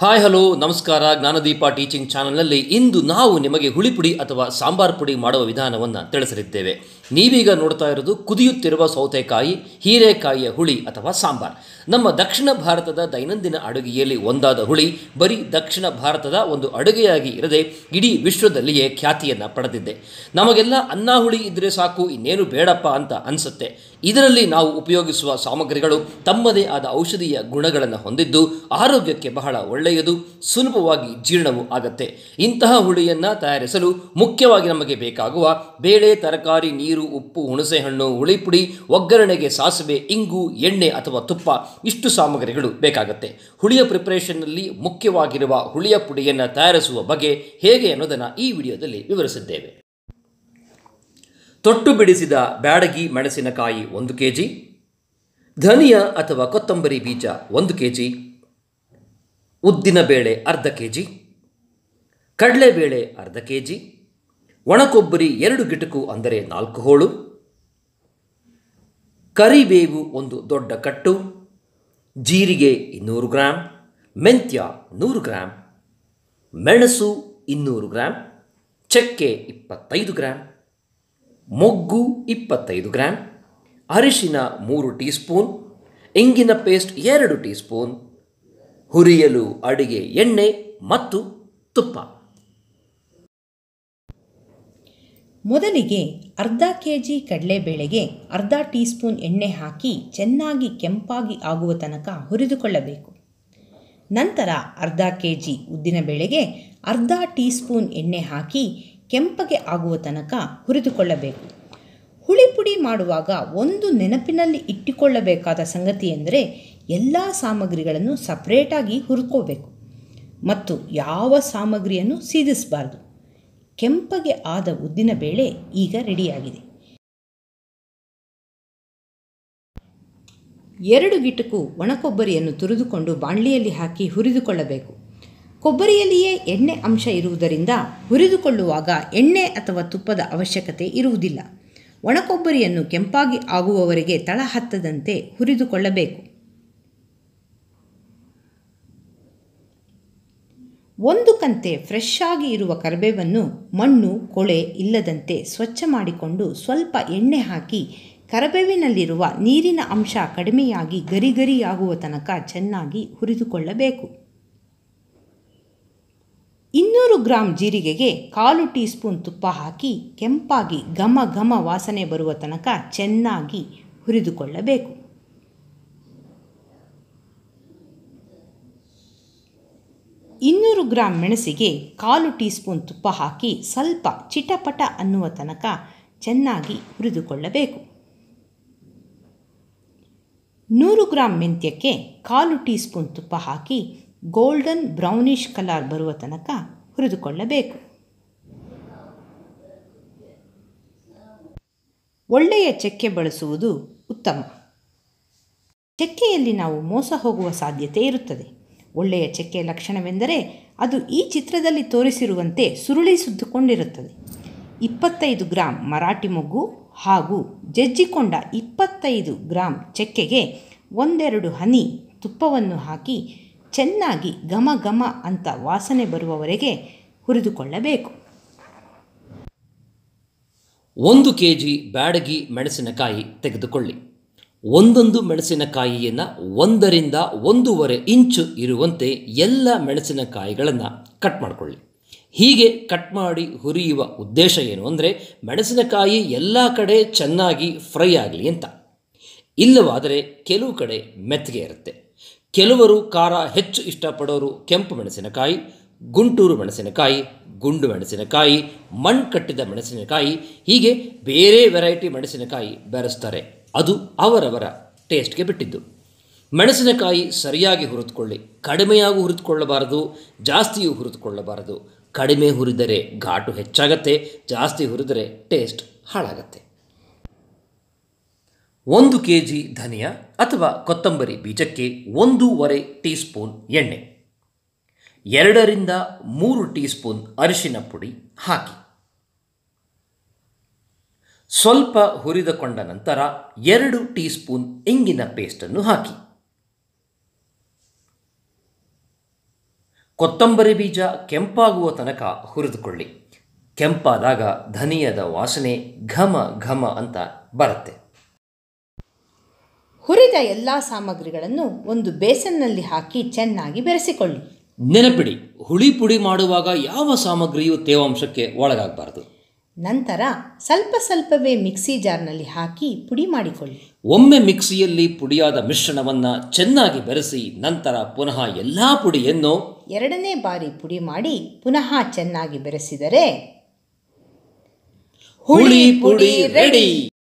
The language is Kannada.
ಹಾಯ್ ಹಲೋ ನಮಸ್ಕಾರ ಜ್ಞಾನದೀಪ ಟೀಚಿಂಗ್ ಚಾನಲ್ನಲ್ಲಿ ಇಂದು ನಾವು ನಿಮಗೆ ಹುಳಿಪುಡಿ ಅಥವಾ ಸಾಂಬಾರ್ ಪುಡಿ ಮಾಡುವ ವಿಧಾನವನ್ನು ತಿಳಿಸಲಿದ್ದೇವೆ ನೀವೀಗ ನೋಡ್ತಾ ಇರೋದು ಕುದಿಯುತ್ತಿರುವ ಸೌತೆಕಾಯಿ ಹೀರೆಕಾಯಿಯ ಹುಳಿ ಅಥವಾ ಸಾಂಬಾರ್ ನಮ್ಮ ದಕ್ಷಿಣ ಭಾರತದ ದೈನಂದಿನ ಅಡುಗೆಯಲ್ಲಿ ಒಂದಾದ ಹುಳಿ ಬರೀ ದಕ್ಷಿಣ ಭಾರತದ ಒಂದು ಅಡುಗೆಯಾಗಿ ಇರದೆ ಇಡೀ ವಿಶ್ವದಲ್ಲಿಯೇ ಖ್ಯಾತಿಯನ್ನು ಪಡೆದಿದ್ದೆ ನಮಗೆಲ್ಲ ಅನ್ನ ಹುಳಿ ಇದ್ದರೆ ಸಾಕು ಇನ್ನೇನು ಬೇಡಪ್ಪ ಅಂತ ಅನಿಸುತ್ತೆ ಇದರಲ್ಲಿ ನಾವು ಉಪಯೋಗಿಸುವ ಸಾಮಗ್ರಿಗಳು ತಮ್ಮದೇ ಆದ ಔಷಧೀಯ ಗುಣಗಳನ್ನು ಹೊಂದಿದ್ದು ಆರೋಗ್ಯಕ್ಕೆ ಬಹಳ ಒಳ್ಳೆಯದು ಸುಲಭವಾಗಿ ಜೀರ್ಣವೂ ಆಗತ್ತೆ ಇಂತಹ ಹುಳಿಯನ್ನು ತಯಾರಿಸಲು ಮುಖ್ಯವಾಗಿ ನಮಗೆ ಬೇಕಾಗುವ ಬೇಳೆ ತರಕಾರಿ ನೀರು ಉಪ್ಪು ಹುಣಸೆಹಣ್ಣು ಹುಳಿಪುಡಿ ಒಗ್ಗರಣೆಗೆ ಸಾಸಿವೆ ಇಂಗು ಎಣ್ಣೆ ಅಥವಾ ತುಪ್ಪ ಇಷ್ಟು ಸಾಮಗ್ರಿಗಳು ಬೇಕಾಗುತ್ತೆ ಹುಳಿಯ ಪ್ರಿಪರೇಷನ್ನಲ್ಲಿ ಮುಖ್ಯವಾಗಿರುವ ಹುಳಿಯ ಪುಡಿಯನ್ನು ತಯಾರಿಸುವ ಬಗ್ಗೆ ಹೇಗೆ ಅನ್ನೋದನ್ನು ಈ ವಿಡಿಯೋದಲ್ಲಿ ವಿವರಿಸಿದ್ದೇವೆ ತೊಟ್ಟು ಬಿಡಿಸಿದ ಬ್ಯಾಡಗಿ ಮೆಣಸಿನಕಾಯಿ ಒಂದು ಕೆ ಜಿ ಧನಿಯ ಅಥವಾ ಕೊತ್ತಂಬರಿ ಬೀಜ ಒಂದು ಕೆ ಜಿ ಬೇಳೆ ಅರ್ಧ ಕೆ ಜಿ ಕಡಲೆಬೇಳೆ ಅರ್ಧ ಕೆ ಜಿ ಒಣಕೊಬ್ಬರಿ ಎರಡು ಗಿಟಕು ಅಂದರೆ ನಾಲ್ಕು ಹೋಳು ಕರಿಬೇವು ಒಂದು ದೊಡ್ಡ ಕಟ್ಟು ಜೀರಿಗೆ ಇನ್ನೂರು ಗ್ರಾಂ ಮೆಂತ್ಯ ನೂರು ಗ್ರಾಮ್ ಮೆಣಸು ಇನ್ನೂರು ಗ್ರಾಂ ಚಕ್ಕೆ ಇಪ್ಪತ್ತೈದು ಗ್ರಾಂ ಮೊಗ್ಗು ಇಪ್ಪತ್ತೈದು ಗ್ರಾಮ್ ಅರಿಶಿನ ಮೂರು ಟೀ ಸ್ಪೂನ್ ಇಂಗಿನ ಪೇಸ್ಟ್ ಎರಡು ಟೀ ಸ್ಪೂನ್ ಹುರಿಯಲು ಅಡಿಗೆ ಎಣ್ಣೆ ಮತ್ತು ತುಪ್ಪ ಮೊದಲಿಗೆ ಅರ್ಧ ಕೆ ಜಿ ಕಡಲೆಬೇಳೆಗೆ ಅರ್ಧ ಟೀ ಸ್ಪೂನ್ ಎಣ್ಣೆ ಹಾಕಿ ಚೆನ್ನಾಗಿ ಕೆಂಪಾಗಿ ಆಗುವ ತನಕ ಹುರಿದುಕೊಳ್ಳಬೇಕು ನಂತರ ಅರ್ಧ ಕೆ ಜಿ ಉದ್ದಿನಬೇಳೆಗೆ ಅರ್ಧ ಟೀ ಸ್ಪೂನ್ ಎಣ್ಣೆ ಹಾಕಿ ಕೆಂಪಗೆ ಆಗುವ ತನಕ ಹುರಿದುಕೊಳ್ಳಬೇಕು ಹುಳಿಪುಡಿ ಮಾಡುವಾಗ ಒಂದು ನೆನಪಿನಲ್ಲಿ ಇಟ್ಟುಕೊಳ್ಳಬೇಕಾದ ಸಂಗತಿ ಎಂದರೆ ಎಲ್ಲ ಸಾಮಗ್ರಿಗಳನ್ನು ಸಪ್ರೇಟಾಗಿ ಹುರ್ಕೋಬೇಕು ಮತ್ತು ಯಾವ ಸಾಮಗ್ರಿಯನ್ನು ಸೀದಿಸಬಾರ್ದು ಕೆಂಪಗೆ ಆದ ಉದ್ದಿನ ಬೇಳೆ ಈಗ ರೆಡಿಯಾಗಿದೆ ಎರಡು ಗಿಟಕು ಒಣಕೊಬ್ಬರಿಯನ್ನು ತುರಿದುಕೊಂಡು ಬಾಣಲಿಯಲ್ಲಿ ಹಾಕಿ ಹುರಿದುಕೊಳ್ಳಬೇಕು ಕೊಬ್ಬರಿಯಲ್ಲಿಯೇ ಎಣ್ಣೆ ಅಂಶ ಇರುವುದರಿಂದ ಹುರಿದುಕೊಳ್ಳುವಾಗ ಎಣ್ಣೆ ಅಥವಾ ತುಪ್ಪದ ಅವಶ್ಯಕತೆ ಇರುವುದಿಲ್ಲ ಒಣಕೊಬ್ಬರಿಯನ್ನು ಕೆಂಪಾಗಿ ಆಗುವವರೆಗೆ ತಳ ಹತ್ತದಂತೆ ಹುರಿದುಕೊಳ್ಳಬೇಕು ಒಂದು ಕಂತೆ ಫ್ರೆಶ್ ಆಗಿ ಇರುವ ಕರ್ಬೇವನ್ನು ಮಣ್ಣು ಕೊಳೆ ಇಲ್ಲದಂತೆ ಸ್ವಚ್ಛ ಮಾಡಿಕೊಂಡು ಸ್ವಲ್ಪ ಎಣ್ಣೆ ಹಾಕಿ ಕರಬೇವಿನಲ್ಲಿರುವ ನೀರಿನ ಅಂಶ ಕಡಿಮೆಯಾಗಿ ಗರಿಗರಿಯಾಗುವ ತನಕ ಚೆನ್ನಾಗಿ ಹುರಿದುಕೊಳ್ಳಬೇಕು ಇನ್ನೂರು ಗ್ರಾಂ ಜೀರಿಗೆಗೆ ಕಾಲು ಟೀ ಸ್ಪೂನ್ ತುಪ್ಪ ಹಾಕಿ ಕೆಂಪಾಗಿ ಘಮ ಘಮ ವಾಸನೆ ಬರುವ ತನಕ ಚೆನ್ನಾಗಿ ಹುರಿದುಕೊಳ್ಳಬೇಕು ಇನ್ನೂರು ಗ್ರಾಂ ಮೆಣಸಿಗೆ ಕಾಲು ಟೀ ಸ್ಪೂನ್ ತುಪ್ಪ ಹಾಕಿ ಸ್ವಲ್ಪ ಚಿಟಪಟ ಅನ್ನುವ ತನಕ ಚೆನ್ನಾಗಿ ಹುರಿದುಕೊಳ್ಳಬೇಕು ನೂರು ಗ್ರಾಂ ಮೆಂತ್ಯಕ್ಕೆ ಕಾಲು ಟೀ ಸ್ಪೂನ್ ತುಪ್ಪ ಹಾಕಿ ಗೋಲ್ಡನ್ ಬ್ರೌನಿಷ್ ಕಲರ್ ಬರುವ ತನಕ ಹುರಿದುಕೊಳ್ಳಬೇಕು ಒಳ್ಳೆಯ ಚಕ್ಕೆ ಬಳಸುವುದು ಉತ್ತಮ ಚಕ್ಕೆಯಲ್ಲಿ ನಾವು ಮೋಸ ಹೋಗುವ ಸಾಧ್ಯತೆ ಇರುತ್ತದೆ ಒಳ್ಳೆಯ ಚಕ್ಕೆ ಲಕ್ಷಣವೆಂದರೆ ಅದು ಈ ಚಿತ್ರದಲ್ಲಿ ತೋರಿಸಿರುವಂತೆ ಸುರುಳಿ ಸುದ್ದುಕೊಂಡಿರುತ್ತದೆ ಇಪ್ಪತ್ತೈದು ಗ್ರಾಂ ಮರಾಠಿ ಮೊಗ್ಗು ಹಾಗೂ ಜಜ್ಜಿಕೊಂಡ ಇಪ್ಪತ್ತೈದು ಗ್ರಾಂ ಚಕ್ಕೆಗೆ ಒಂದೆರಡು ಹನಿ ತುಪ್ಪವನ್ನು ಹಾಕಿ ಚೆನ್ನಾಗಿ ಘಮ ಘಮ ಅಂತ ವಾಸನೆ ಬರುವವರೆಗೆ ಹುರಿದುಕೊಳ್ಳಬೇಕು ಒಂದು ಕೆ ಜಿ ಬ್ಯಾಡಗಿ ಮೆಣಸಿನಕಾಯಿ ತೆಗೆದುಕೊಳ್ಳಿ ಒಂದೊಂದು ಮೆಣಸಿನಕಾಯಿಯನ್ನು ಒಂದರಿಂದ ಒಂದೂವರೆ ಇಂಚು ಇರುವಂತೆ ಎಲ್ಲ ಮೆಣಸಿನಕಾಯಿಗಳನ್ನು ಕಟ್ ಮಾಡಿಕೊಳ್ಳಿ ಹೀಗೆ ಕಟ್ ಮಾಡಿ ಹುರಿಯುವ ಉದ್ದೇಶ ಏನು ಅಂದರೆ ಮೆಣಸಿನಕಾಯಿ ಎಲ್ಲ ಕಡೆ ಚೆನ್ನಾಗಿ ಫ್ರೈ ಆಗಲಿ ಅಂತ ಇಲ್ಲವಾದರೆ ಕೆಲವು ಕಡೆ ಮೆತ್ತಗೆ ಇರುತ್ತೆ ಕೆಲವರು ಖಾರ ಹೆಚ್ಚು ಇಷ್ಟಪಡೋರು ಕೆಂಪು ಮೆಣಸಿನಕಾಯಿ ಗುಂಟೂರು ಮೆಣಸಿನಕಾಯಿ ಗುಂಡು ಮೆಣಸಿನಕಾಯಿ ಮಣ್ ಕಟ್ಟಿದ ಮೆಣಸಿನಕಾಯಿ ಹೀಗೆ ಬೇರೆ ವೆರೈಟಿ ಮೆಣಸಿನಕಾಯಿ ಬೆರೆಸ್ತಾರೆ ಅದು ಅವರವರ ಟೇಸ್ಟ್ಗೆ ಬಿಟ್ಟಿದ್ದು ಮೆಣಸಿನಕಾಯಿ ಸರಿಯಾಗಿ ಹುರಿದುಕೊಳ್ಳಿ ಕಡಿಮೆಯಾಗೂ ಹುರಿದುಕೊಳ್ಳಬಾರದು ಜಾಸ್ತಿಯೂ ಹುರಿದುಕೊಳ್ಳಬಾರದು ಕಡಿಮೆ ಹುರಿದರೆ ಘಾಟು ಹೆಚ್ಚಾಗತ್ತೆ ಜಾಸ್ತಿ ಹುರಿದರೆ ಟೇಸ್ಟ್ ಹಾಳಾಗತ್ತೆ ಒಂದು ಕೆ ಜಿ ಧನಿಯಾ ಅಥವಾ ಕೊತ್ತಂಬರಿ ಬೀಜಕ್ಕೆ ಒಂದೂವರೆ ಟೀ ಸ್ಪೂನ್ ಎಣ್ಣೆ ಎರಡರಿಂದ ಮೂರು ಟೀ ಸ್ಪೂನ್ ಅರಿಶಿನ ಪುಡಿ ಹಾಕಿ ಸ್ವಲ್ಪ ಹುರಿದುಕೊಂಡ ನಂತರ ಎರಡು ಟೀ ಸ್ಪೂನ್ ಇಂಗಿನ ಪೇಸ್ಟನ್ನು ಹಾಕಿ ಕೊತ್ತಂಬರಿ ಬೀಜ ಕೆಂಪಾಗುವ ತನಕ ಹುರಿದುಕೊಳ್ಳಿ ಕೆಂಪಾದಾಗ ಧನಿಯದ ವಾಸನೆ ಘಮ ಘಮ ಅಂತ ಬರುತ್ತೆ ಹುರಿದ ಎಲ್ಲ ಸಾಮಗ್ರಿಗಳನ್ನು ಒಂದು ಬೇಸನ್ನಲ್ಲಿ ಹಾಕಿ ಚೆನ್ನಾಗಿ ಬೆರೆಸಿಕೊಳ್ಳಿ ನೆನಪಿಡಿ ಹುಳಿ ಪುಡಿ ಮಾಡುವಾಗ ಯಾವ ಸಾಮಗ್ರಿಯು ತೇವಾಂಶಕ್ಕೆ ಒಳಗಾಗಬಾರದು ನಂತರ ಸ್ವಲ್ಪ ಸ್ವಲ್ಪವೇ ಮಿಕ್ಸಿ ಜಾರ್ನಲ್ಲಿ ಹಾಕಿ ಪುಡಿ ಮಾಡಿಕೊಳ್ಳಿ ಒಮ್ಮೆ ಮಿಕ್ಸಿಯಲ್ಲಿ ಪುಡಿಯಾದ ಮಿಶ್ರಣವನ್ನು ಚೆನ್ನಾಗಿ ಬೆರೆಸಿ ನಂತರ ಪುನಃ ಎಲ್ಲ ಪುಡಿಯನ್ನು ಎರಡನೇ ಬಾರಿ ಪುಡಿ ಮಾಡಿ ಪುನಃ ಚೆನ್ನಾಗಿ ಬೆರೆಸಿದರೆ ಹುಳಿ ಪುಡಿ ರೆಡಿ